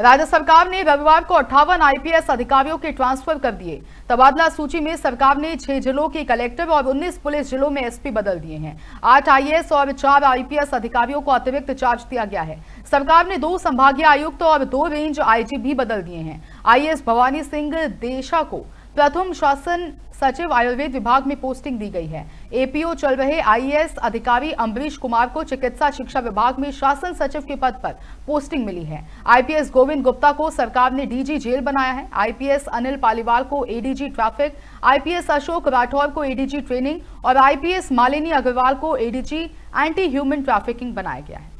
राज्य सरकार ने रविवार को अट्ठावन आईपीएस अधिकारियों के ट्रांसफर कर दिए तबादला सूची में सरकार ने छह जिलों के कलेक्टर और 19 पुलिस जिलों में एसपी बदल दिए हैं आठ आईएएस और चार आईपीएस अधिकारियों को अतिरिक्त चार्ज दिया गया है सरकार ने दो संभागीय आयुक्त और दो रेंज आईजी भी बदल दिए हैं आईएएस भवानी सिंह देशा को प्रथम शासन सचिव आयुर्वेद विभाग में पोस्टिंग दी गई है एपीओ चल रहे आईएएस अधिकारी अम्बरीश कुमार को चिकित्सा शिक्षा विभाग में शासन सचिव के पद पर पोस्टिंग मिली है आईपीएस गोविंद गुप्ता को सरकार ने डीजी जेल बनाया है आईपीएस अनिल पालीवाल को ADG traffic IPS Ashok Rathore को एडीजी ट्रेनिंग और आईपीएस मालिनी अग्रवाल को एडीजी एंटी ह्यूमन ट्रैफिकिंग बनाया गया है